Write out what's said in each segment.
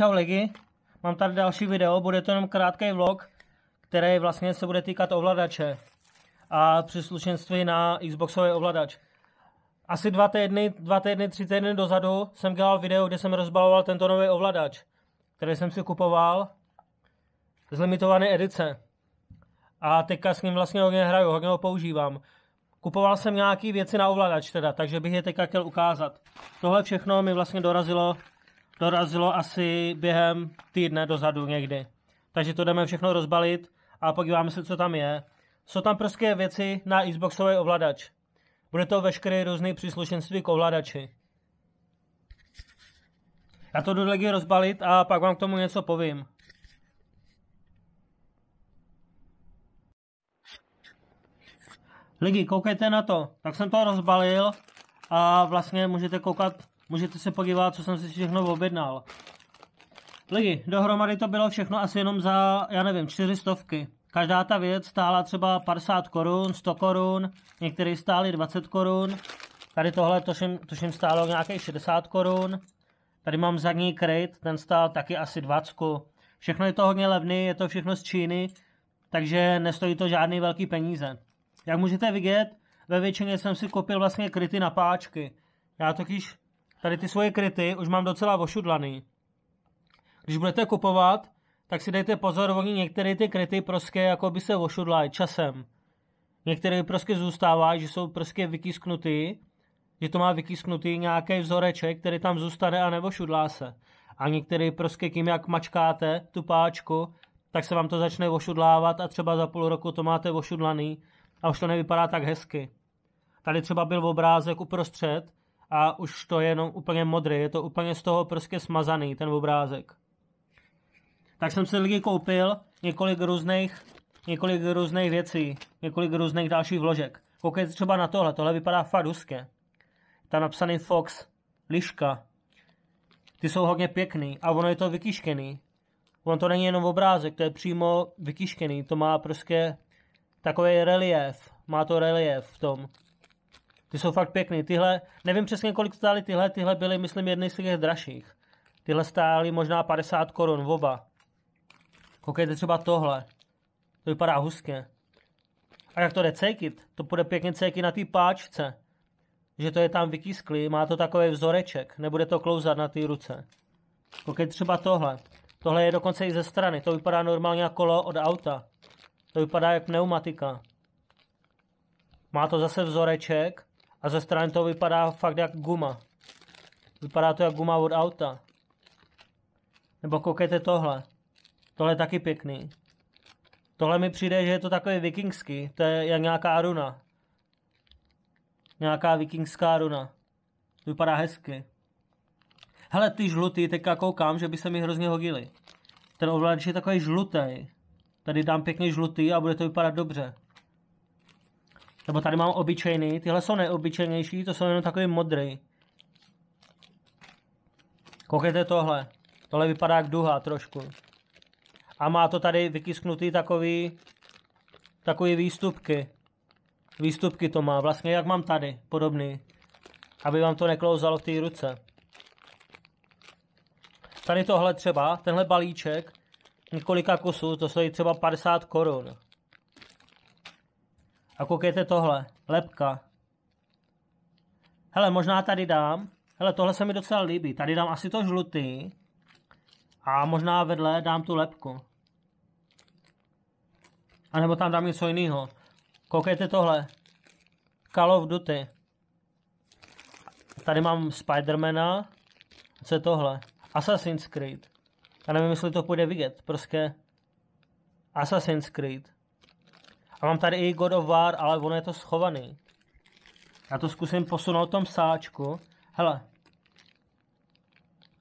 Čau lidi, mám tady další video, bude to jenom krátký vlog, který vlastně se bude týkat ovladače a příslušenství na Xboxový ovladač. Asi dva týdny, dva týdny, tři týdny dozadu jsem dělal video, kde jsem rozbaloval tento nový ovladač, který jsem si kupoval z limitované edice. A teďka s ním vlastně hodně hraju, hodně ho používám. Kupoval jsem nějaký věci na ovladač teda, takže bych je teďka chtěl ukázat. Tohle všechno mi vlastně dorazilo dorazilo asi během týdne dozadu někdy. Takže to jdeme všechno rozbalit a podíváme se, co tam je. Jsou tam prostě věci na Xboxový ovladač. Bude to veškeré různé příslušenství k ovladači. Já to jdu legi rozbalit a pak vám k tomu něco povím. Lidi, koukejte na to. Tak jsem to rozbalil a vlastně můžete koukat Můžete se podívat, co jsem si všechno objednal. Lidi, dohromady to bylo všechno asi jenom za, já nevím, čtyři stovky. Každá ta věc stála třeba 50 korun, 100 korun, některé stály 20 korun. Tady tohle tuším, tuším stálo nějaké 60 korun. Tady mám zadní kryt, ten stál taky asi 20. Všechno je to hodně levný, je to všechno z Číny, takže nestojí to žádný velký peníze. Jak můžete vidět, ve většině jsem si koupil vlastně kryty na páčky. Já totiž Tady ty svoje kryty už mám docela ošudlaný. Když budete kupovat, tak si dejte pozor, oni některé ty kryty prostě jako by se ošudlají časem. Některé prostě zůstávají, že jsou prostě vytisknutý, že to má vytisknutý nějaký vzoreček, který tam zůstane a neošudlá se. A některé prostě tím, jak mačkáte tu páčku, tak se vám to začne ošudlávat a třeba za půl roku to máte ošudlaný a už to nevypadá tak hezky. Tady třeba byl obrázek uprostřed, a už to je jenom úplně modré, je to úplně z toho prostě smazaný, ten obrázek. Tak jsem si lidi koupil několik různých, několik různých věcí, několik různých dalších vložek. Koukejte třeba na tohle, tohle vypadá fakt Ta napsaný Fox, liška. Ty jsou hodně pěkný a ono je to vykyškený. On to není jenom obrázek, to je přímo vykyškený. to má prostě takový relief, má to relief v tom. Ty jsou fakt pěkný. Tyhle, nevím přesně, kolik stály tyhle, tyhle byly, myslím, jedny z těch dražších. Tyhle stály možná 50 korun, oba. Koukejte třeba tohle. To vypadá hustě. A jak to jde cejkit? To bude pěkně cejkit na té páčce. Že to je tam vytisklý, má to takový vzoreček, nebude to klouzat na té ruce. Koukejte třeba tohle. Tohle je dokonce i ze strany, to vypadá normálně jako kolo od auta. To vypadá jak pneumatika. Má to zase vzoreček, a ze strany to vypadá fakt jak guma. Vypadá to jak guma od auta. Nebo koukejte tohle. Tohle je taky pěkný. Tohle mi přijde, že je to takový vikingský. To je jak nějaká runa. Nějaká vikingská runa. Vypadá hezky. Hele, ty žlutý, teďka koukám, že by se mi hrozně hodily. Ten ovladač je takový žlutý. Tady dám pěkně žlutý a bude to vypadat dobře. Nebo tady mám obyčejný, tyhle jsou neobyčejnější, to jsou jenom takový modrý. Koukejte tohle, tohle vypadá jak duha trošku. A má to tady vykysknutý takový, takový výstupky. Výstupky to má, vlastně jak mám tady, podobný. Aby vám to neklouzalo v té ruce. Tady tohle třeba, tenhle balíček, několika kusů, to stojí třeba 50 korun. A koukejte tohle. Lepka. Hele, možná tady dám. Hele, tohle se mi docela líbí. Tady dám asi to žlutý. A možná vedle dám tu lepku. A nebo tam dám něco jiného. Koukejte tohle. Call of Duty. Tady mám Spidermana. Co je tohle? Assassin's Creed. Já nevím, jestli to půjde vidět. Prostě Assassin's Creed. A mám tady i God of War, ale ono je to schovaný. Já to zkusím posunout tom sáčku. Hele.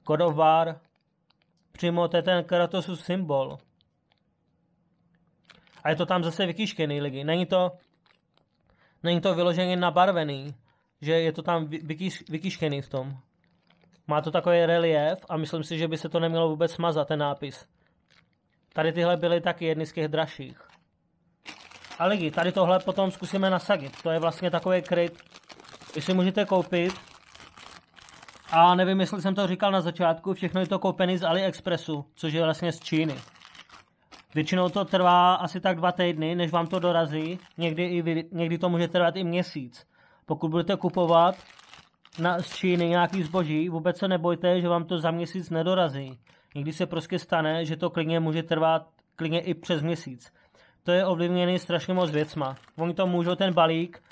God of War. Přímo to je ten Kratosu symbol. A je to tam zase vykýškený ligy. Není to, není to vyloženě nabarvený. Že je to tam vykýškený v tom. Má to takový relief a myslím si, že by se to nemělo vůbec smazat, ten nápis. Tady tyhle byly taky jedny z těch dražších. A lidi, tady tohle potom zkusíme nasadit. To je vlastně takový kryt. Vy si můžete koupit. A nevím, jestli jsem to říkal na začátku, všechno je to koupený z AliExpressu, což je vlastně z Číny. Většinou to trvá asi tak dva týdny, než vám to dorazí. Někdy, i vy, někdy to může trvat i měsíc. Pokud budete kupovat na, z Číny nějaký zboží, vůbec se nebojte, že vám to za měsíc nedorazí. Někdy se prostě stane, že to klidně může trvat klidně i přes měsíc to je ovlivněný strašně moc věcma. Oni to můžou ten balík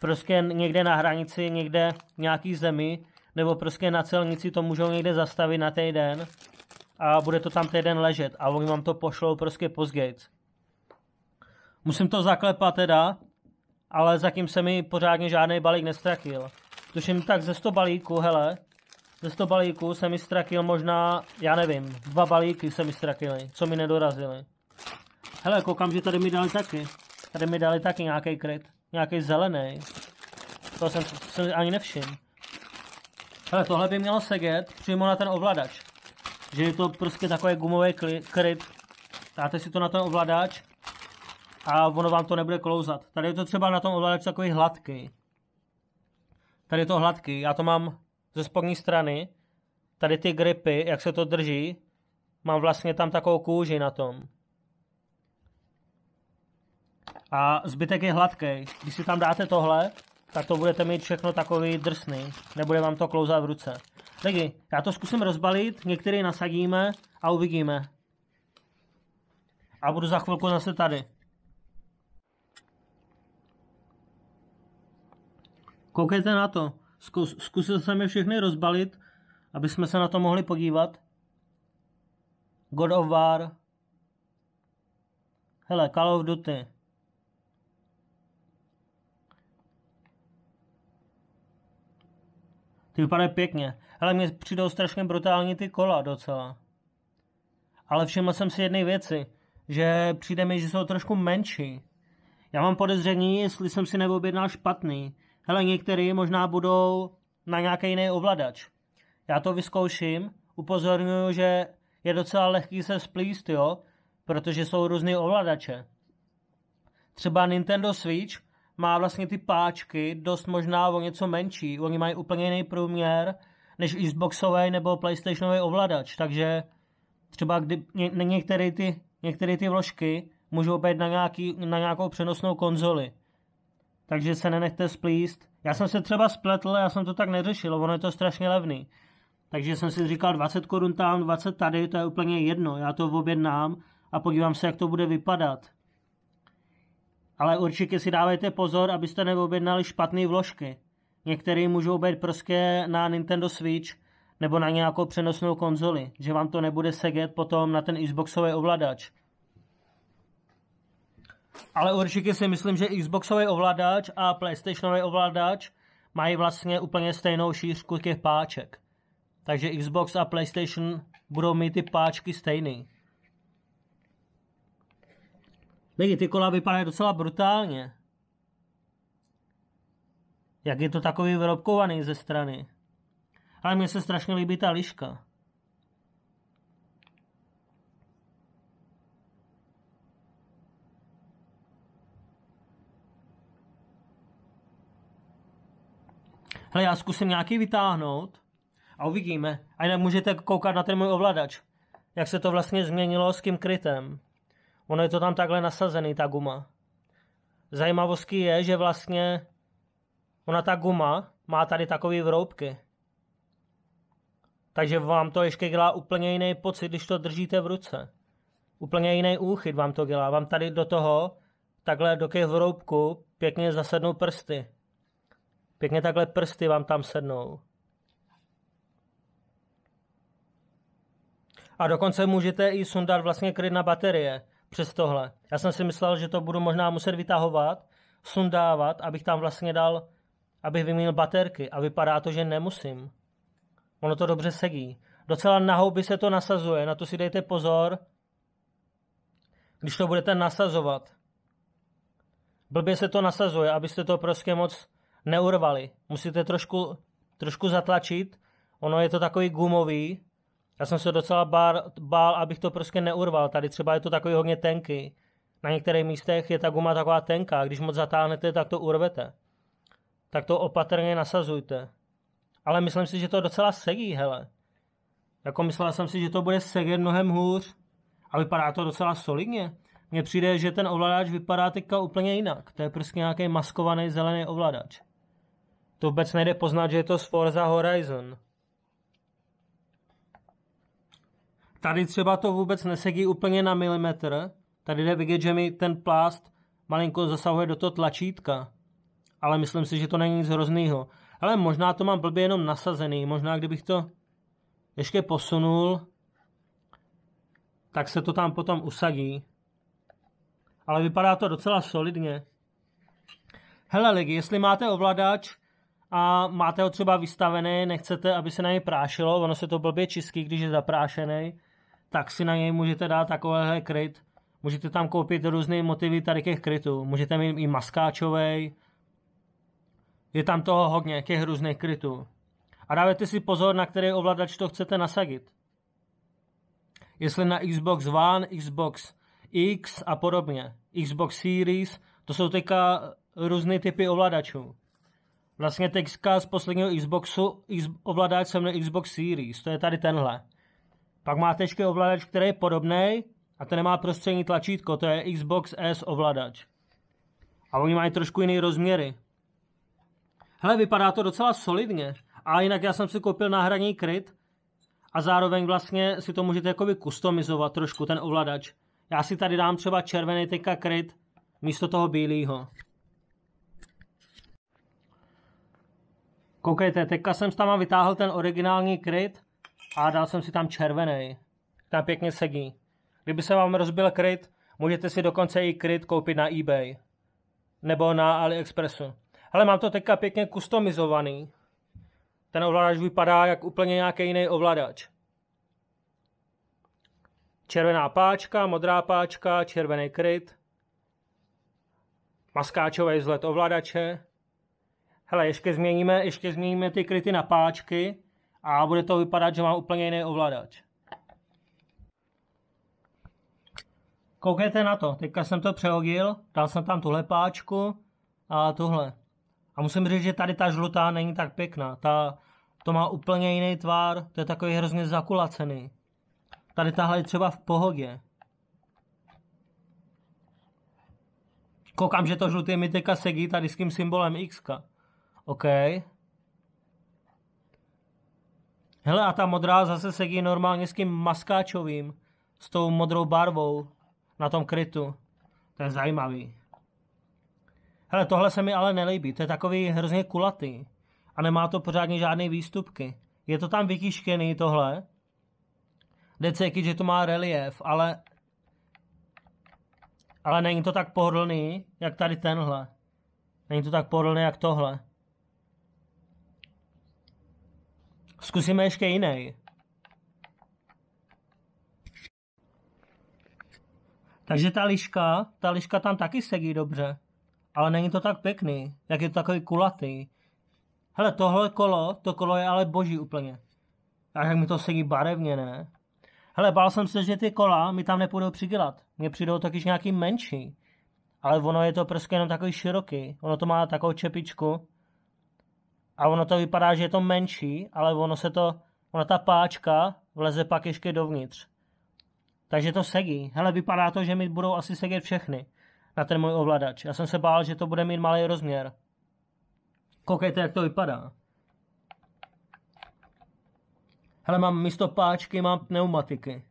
prostě někde na hranici, někde nějaký zemi, nebo prostě na celnici to můžou někde zastavit na den a bude to tam týden ležet a oni vám to pošlou prostě později. Musím to zaklepat teda, ale zatím se mi pořádně žádný balík nestratil. Tuším tak ze 100 balíků, hele, ze 100 balíků se mi ztratil možná, já nevím, dva balíky se mi ztratily, co mi nedorazily. Hele, koukám, že tady mi dali taky. Tady mi dali taky nějaký kryt. Nějaký zelený. To jsem, jsem ani nevšiml. Hele, tohle by mělo sedět přímo na ten ovladač. Že je to prostě takový gumový kryt. Dáte si to na ten ovladač a ono vám to nebude klouzat. Tady je to třeba na tom ovladač takový hladký. Tady je to hladký. Já to mám ze spodní strany. Tady ty gripy, jak se to drží, mám vlastně tam takovou kůži na tom. A zbytek je hladký. Když si tam dáte tohle, tak to budete mít všechno takový drsný. Nebude vám to klouzat v ruce. Taky, já to zkusím rozbalit, některý nasadíme a uvidíme. A budu za chvilku zase tady. Koukejte na to. Zkus, zkusil jsem je všechny rozbalit, aby jsme se na to mohli podívat. God of War. Hele, Call of Duty. Ty vypadají pěkně. Ale mě přijdou strašně brutální ty kola docela. Ale všiml jsem si jedné věci, že přijde mi, že jsou trošku menší. Já mám podezření, jestli jsem si neobjednal špatný. Hele, některý možná budou na nějaký jiný ovladač. Já to vyzkouším, upozorňuju, že je docela lehký se splíst, jo, protože jsou různé ovladače. Třeba Nintendo Switch má vlastně ty páčky dost možná o něco menší. Oni mají úplně jiný průměr než Xboxový nebo PlayStationový ovladač, takže třeba kdy, ně, některé, ty, některé ty vložky můžou být na, nějaký, na nějakou přenosnou konzoli. Takže se nenechte splíst. Já jsem se třeba spletl, já jsem to tak neřešil, ono je to strašně levný. Takže jsem si říkal 20 korun tam, 20 tady, to je úplně jedno, já to objednám a podívám se, jak to bude vypadat. Ale určitě si dávejte pozor, abyste neobjednali špatné vložky. Některé můžou být prostě na Nintendo Switch nebo na nějakou přenosnou konzoli, že vám to nebude seget potom na ten Xboxový ovladač. Ale určitě si myslím, že Xboxový ovladač a PlayStationový ovladač mají vlastně úplně stejnou šířku těch páček. Takže Xbox a PlayStation budou mít ty páčky stejný. Vegy, ty kola vypadají docela brutálně. Jak je to takový vyrobkovaný ze strany. Ale mně se strašně líbí ta liška. Hele, já zkusím nějaký vytáhnout a uvidíme. A jinak můžete koukat na ten můj ovladač, jak se to vlastně změnilo s tím krytem. Ono je to tam takhle nasazený, ta guma. Zajímavostí je, že vlastně ona ta guma má tady takové vroubky. Takže vám to ještě dělá úplně jiný pocit, když to držíte v ruce. Úplně jiný úchyt vám to dělá. Vám tady do toho takhle do těch vroubku pěkně zasednou prsty. Pěkně takhle prsty vám tam sednou. A dokonce můžete i sundat vlastně kryt na baterie přes tohle. Já jsem si myslel, že to budu možná muset vytahovat, sundávat, abych tam vlastně dal, abych vyměnil baterky a vypadá to, že nemusím. Ono to dobře sedí. Docela na houby se to nasazuje, na to si dejte pozor, když to budete nasazovat. Blbě se to nasazuje, abyste to prostě moc neurvali. Musíte trošku, trošku zatlačit, ono je to takový gumový, já jsem se docela bál, bál, abych to prostě neurval. Tady třeba je to takový hodně tenky. Na některých místech je ta guma taková tenká. Když moc zatáhnete, tak to urvete. Tak to opatrně nasazujte. Ale myslím si, že to docela segí, hele. Jako myslel jsem si, že to bude sedět mnohem hůř. A vypadá to docela solidně. Mně přijde, že ten ovladač vypadá teďka úplně jinak. To je prostě nějaký maskovaný zelený ovladač. To vůbec nejde poznat, že je to z Forza Horizon. Tady třeba to vůbec nesedí úplně na milimetr. Tady jde vidět, že mi ten plást malinko zasahuje do toho tlačítka. Ale myslím si, že to není nic hroznýho. Ale možná to mám blbě jenom nasazený. Možná kdybych to ještě posunul, tak se to tam potom usadí. Ale vypadá to docela solidně. Hele lidi, jestli máte ovladač a máte ho třeba vystavený, nechcete, aby se na něj prášilo, ono se to blbě čistí, když je zaprášený, tak si na něj můžete dát takovéhle kryt. Můžete tam koupit různé motivy tady těch krytů. Můžete mít i maskáčovej. Je tam toho hodně, těch různých krytů. A dávajte si pozor, na který ovladač to chcete nasadit. Jestli na Xbox One, Xbox X a podobně. Xbox Series, to jsou teďka různé typy ovladačů. Vlastně teďka z posledního Xboxu ovladač se na Xbox Series, to je tady tenhle. Pak máte ještě ovladač, který je podobný a ten nemá prostřední tlačítko, to je Xbox S ovladač. A oni mají trošku jiný rozměry. Hele, vypadá to docela solidně. A jinak já jsem si koupil náhradní kryt a zároveň vlastně si to můžete jakoby customizovat trošku, ten ovladač. Já si tady dám třeba červený teďka kryt místo toho bílého. Koukejte, teďka jsem tam vytáhl ten originální kryt a dal jsem si tam červený. Tam pěkně sedí. Kdyby se vám rozbil kryt, můžete si dokonce i kryt koupit na eBay. Nebo na AliExpressu. Ale mám to teďka pěkně customizovaný. Ten ovladač vypadá jak úplně nějaký jiný ovladač. Červená páčka, modrá páčka, červený kryt. Maskáčový vzhled ovladače. Hele, ještě změníme, ještě změníme ty kryty na páčky a bude to vypadat, že mám úplně jiný ovladač. Koukejte na to, teďka jsem to přehodil, dal jsem tam tuhle páčku a tohle. A musím říct, že tady ta žlutá není tak pěkná, ta, to má úplně jiný tvar, to je takový hrozně zakulacený. Tady tahle je třeba v pohodě. Koukám, že to žlutý mi teďka sedí tady s tím symbolem X. OK. Hele, a ta modrá zase sedí normálně s tím maskáčovým, s tou modrou barvou na tom krytu. To je zajímavý. Hele, tohle se mi ale nelíbí, to je takový hrozně kulatý a nemá to pořádně žádné výstupky. Je to tam vytištěný tohle. Jde že to má relief, ale ale není to tak pohodlný, jak tady tenhle. Není to tak pohodlný, jak tohle. Zkusíme ještě jiný. Takže ta liška, ta liška tam taky sedí dobře. Ale není to tak pěkný, jak je to takový kulatý. Hele, tohle kolo, to kolo je ale boží úplně. A jak mi to sedí barevně, ne? Hele, bál jsem se, že ty kola mi tam nepůjdou přidělat. Mně přijdou takyž nějaký menší. Ale ono je to prostě jenom takový široký. Ono to má takovou čepičku, a ono to vypadá, že je to menší, ale ono se to, ona ta páčka vleze pak ještě dovnitř. Takže to segí. Hele, vypadá to, že mi budou asi segět všechny na ten můj ovladač. Já jsem se bál, že to bude mít malý rozměr. Koukejte, jak to vypadá. Hele, mám místo páčky, mám pneumatiky.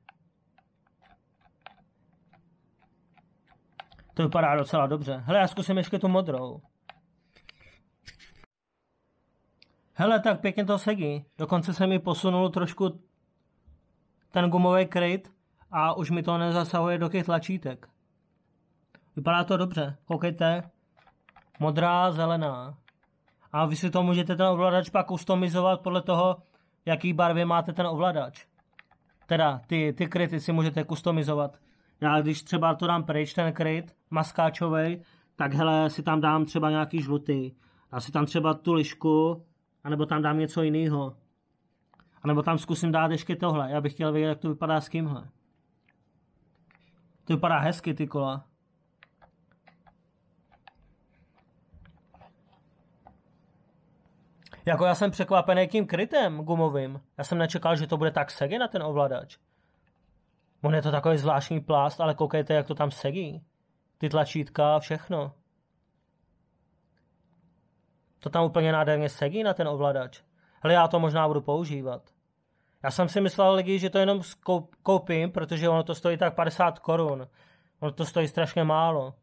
To vypadá docela dobře. Hele, já zkusím ještě tu modrou. Hele, tak pěkně to sedí. Dokonce se mi posunul trošku ten gumový kryt a už mi to nezasahuje do těch tlačítek. Vypadá to dobře. Koukejte. Modrá, zelená. A vy si to můžete ten ovladač pak customizovat podle toho, jaký barvy máte ten ovladač. Teda ty, ty kryty si můžete customizovat. Já když třeba to dám pryč, ten kryt maskáčový, tak hele, si tam dám třeba nějaký žlutý. Já si tam třeba tu lišku anebo tam dám něco jiného, anebo tam zkusím dát ještě tohle, já bych chtěl vědět, jak to vypadá s kýmhle. To vypadá hezky, ty kola. Jako já jsem překvapený tím krytem gumovým. Já jsem nečekal, že to bude tak segi na ten ovladač. On je to takový zvláštní plást, ale koukejte, jak to tam segí. Ty tlačítka a všechno. To tam úplně nádherně sedí na ten ovladač. Hele, já to možná budu používat. Já jsem si myslel lidi, že to jenom koupím, protože ono to stojí tak 50 korun. Ono to stojí strašně málo.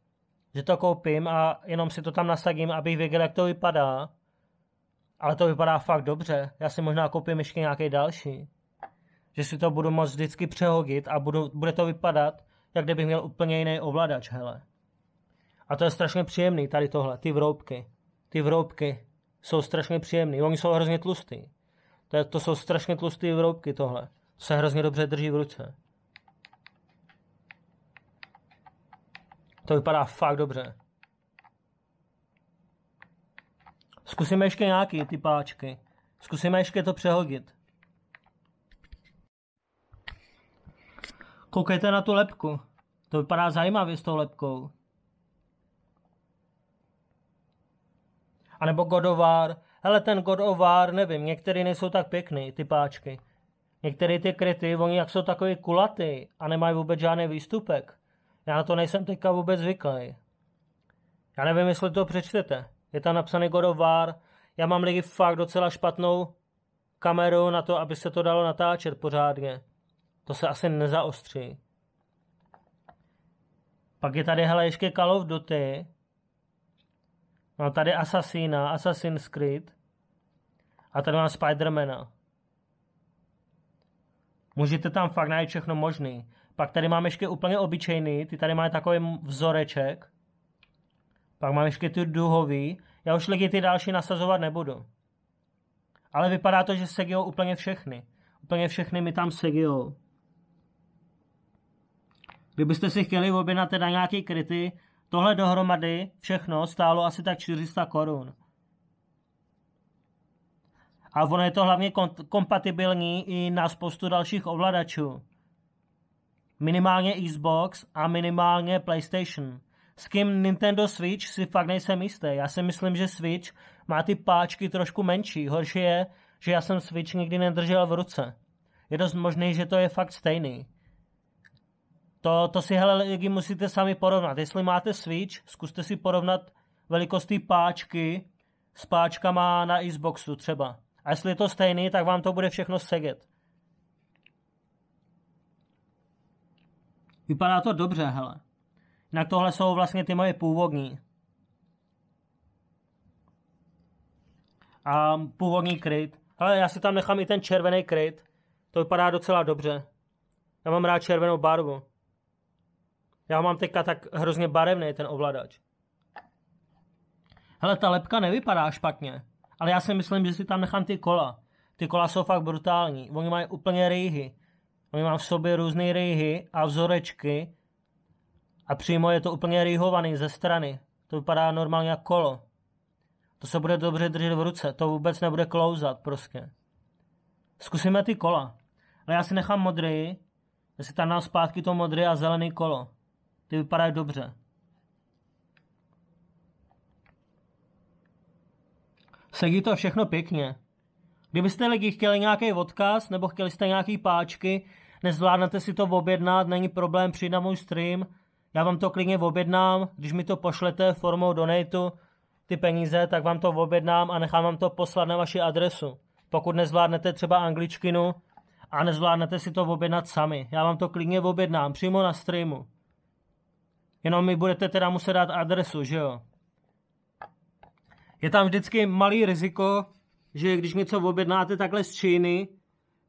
Že to koupím a jenom si to tam nasadím, abych věděl, jak to vypadá. Ale to vypadá fakt dobře. Já si možná koupím ještě nějaký další. Že si to budu moct vždycky přehodit a budu, bude to vypadat, jak kdybych měl úplně jiný ovladač, hele. A to je strašně příjemný, tady tohle, ty vroubky ty vroubky jsou strašně příjemný. Oni jsou hrozně tlustý. To, je, to jsou strašně tlustý vroubky tohle. Se hrozně dobře drží v ruce. To vypadá fakt dobře. Zkusíme ještě nějaký ty páčky. Zkusíme ještě to přehodit. Koukejte na tu lepku. To vypadá zajímavě s tou lepkou. A nebo God of War. Hele, ten God of War, nevím, některý nejsou tak pěkný, ty páčky. Některý ty kryty, oni jak jsou takový kulatý a nemají vůbec žádný výstupek. Já na to nejsem teďka vůbec zvyklý. Já nevím, jestli to přečtete. Je tam napsaný God of War. Já mám lidi fakt docela špatnou kameru na to, aby se to dalo natáčet pořádně. To se asi nezaostří. Pak je tady hele ještě Call of Duty, Mám tady Assassina, Assassin's Creed a tady mám Spidermana. Můžete tam fakt najít všechno možný. Pak tady mám ještě úplně obyčejný, ty tady máme takový vzoreček. Pak mám ještě ty duhový. Já už lidi ty další nasazovat nebudu. Ale vypadá to, že segijou úplně všechny. Úplně všechny mi tam segijou. Kdybyste si chtěli objednat teda nějaký kryty, Tohle dohromady všechno stálo asi tak 400 korun. A ono je to hlavně kompatibilní i na spoustu dalších ovladačů. Minimálně Xbox a minimálně PlayStation. S kým Nintendo Switch si fakt nejsem jistý. Já si myslím, že Switch má ty páčky trošku menší. Horší je, že já jsem Switch nikdy nedržel v ruce. Je dost možný, že to je fakt stejný. To, to si hele ligy musíte sami porovnat. Jestli máte Switch, zkuste si porovnat velikosti páčky s páčkama na Xboxu třeba. A jestli je to stejný, tak vám to bude všechno seget. Vypadá to dobře, hele. Jinak tohle jsou vlastně ty moje původní. A původní kryt. Ale já si tam nechám i ten červený kryt. To vypadá docela dobře. Já mám rád červenou barvu. Já mám teďka tak hrozně barevný ten ovladač. Hele, ta lepka nevypadá špatně, ale já si myslím, že si tam nechám ty kola. Ty kola jsou fakt brutální. Oni mají úplně rýhy. Oni mají v sobě různé rýhy a vzorečky a přímo je to úplně rýhovaný ze strany. To vypadá normálně jako kolo. To se bude dobře držet v ruce, to vůbec nebude klouzat prostě. Zkusíme ty kola. Ale já si nechám modrý, já si tam dám zpátky to modré a zelený kolo. Ty vypadají dobře. Sedí to všechno pěkně. Kdybyste lidi chtěli nějaký odkaz, nebo chtěli jste nějaký páčky, nezvládnete si to objednat, není problém, přijít na můj stream, já vám to klidně objednám, když mi to pošlete formou donatu, ty peníze, tak vám to objednám a nechám vám to poslat na vaši adresu. Pokud nezvládnete třeba angličkinu a nezvládnete si to objednat sami, já vám to klidně objednám přímo na streamu. Jenom mi budete teda muset dát adresu, že jo? Je tam vždycky malý riziko, že když něco objednáte takhle z Číny,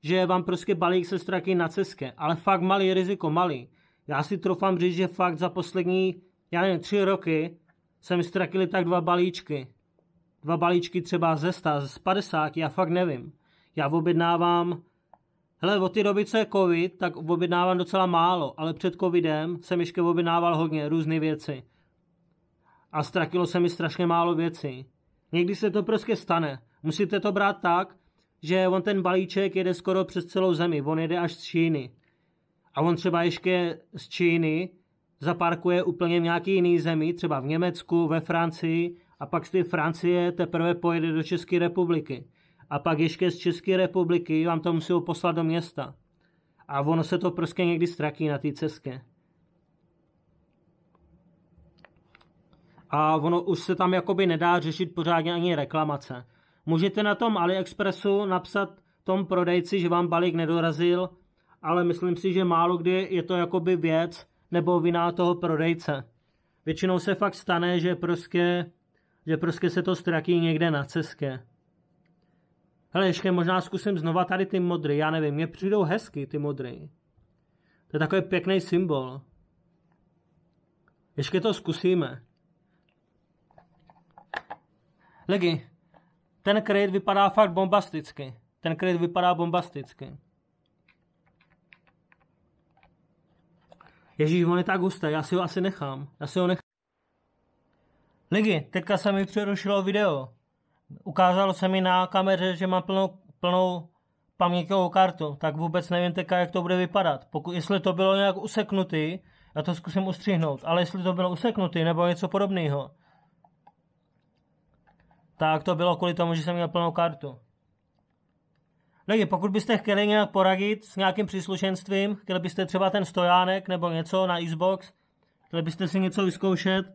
že vám prostě balík se ztratí na cestě. Ale fakt malý riziko, malý. Já si trofám říct, že fakt za poslední, já nevím, tři roky jsem ztratili tak dva balíčky. Dva balíčky třeba ze 100, z 50, já fakt nevím. Já objednávám Hele, od té doby, co je covid, tak objednávám docela málo, ale před covidem jsem ještě objednával hodně různé věci. A ztratilo se mi strašně málo věcí. Někdy se to prostě stane. Musíte to brát tak, že on ten balíček jede skoro přes celou zemi. On jede až z Číny. A on třeba ještě z Číny zaparkuje úplně v nějaký jiný zemi, třeba v Německu, ve Francii, a pak z té Francie teprve pojede do České republiky a pak ještě z České republiky vám to musí poslat do města. A ono se to prostě někdy ztratí na té cestě. A ono už se tam jakoby nedá řešit pořádně ani reklamace. Můžete na tom AliExpressu napsat tom prodejci, že vám balík nedorazil, ale myslím si, že málo kdy je to jakoby věc nebo vina toho prodejce. Většinou se fakt stane, že prostě, že prostě se to ztratí někde na cestě. Hele, ještě možná zkusím znova tady ty modry, já nevím, mě přijdou hezky ty modry. To je takový pěkný symbol. Ještě to zkusíme. Legi, ten kryt vypadá fakt bombasticky. Ten kryt vypadá bombasticky. Ježíš, on je tak hustý, já si ho asi nechám. Já si ho nechám. Ligi, teďka se mi přerušilo video ukázalo se mi na kameře, že mám plnou, plnou paměťovou kartu, tak vůbec nevím teďka, jak to bude vypadat. Pokud, jestli to bylo nějak useknutý, já to zkusím ustřihnout, ale jestli to bylo useknutý nebo něco podobného, tak to bylo kvůli tomu, že jsem měl plnou kartu. Lidi, pokud byste chtěli nějak poradit s nějakým příslušenstvím, chtěli byste třeba ten stojánek nebo něco na Xbox, chtěli byste si něco vyzkoušet,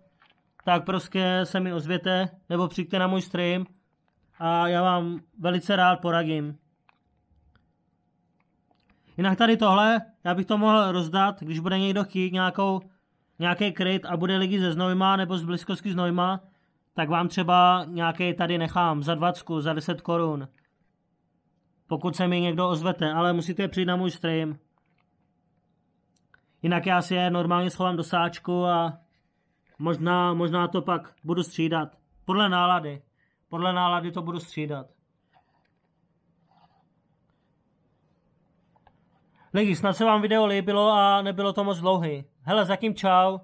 tak prostě se mi ozvěte, nebo přijďte na můj stream, a já vám velice rád poradím. Jinak tady tohle, já bych to mohl rozdat, když bude někdo chtít nějakou, nějaký kryt a bude lidi ze Znojma nebo z blízkosti Znojma, tak vám třeba nějaký tady nechám za 20, za 10 korun. Pokud se mi někdo ozvete, ale musíte přijít na můj stream. Jinak já si je normálně schovám do sáčku a možná, možná to pak budu střídat. Podle nálady. Podle nálady to budu střídat. Lidi, snad se vám video líbilo a nebylo to moc dlouhý. Hele, zatím čau.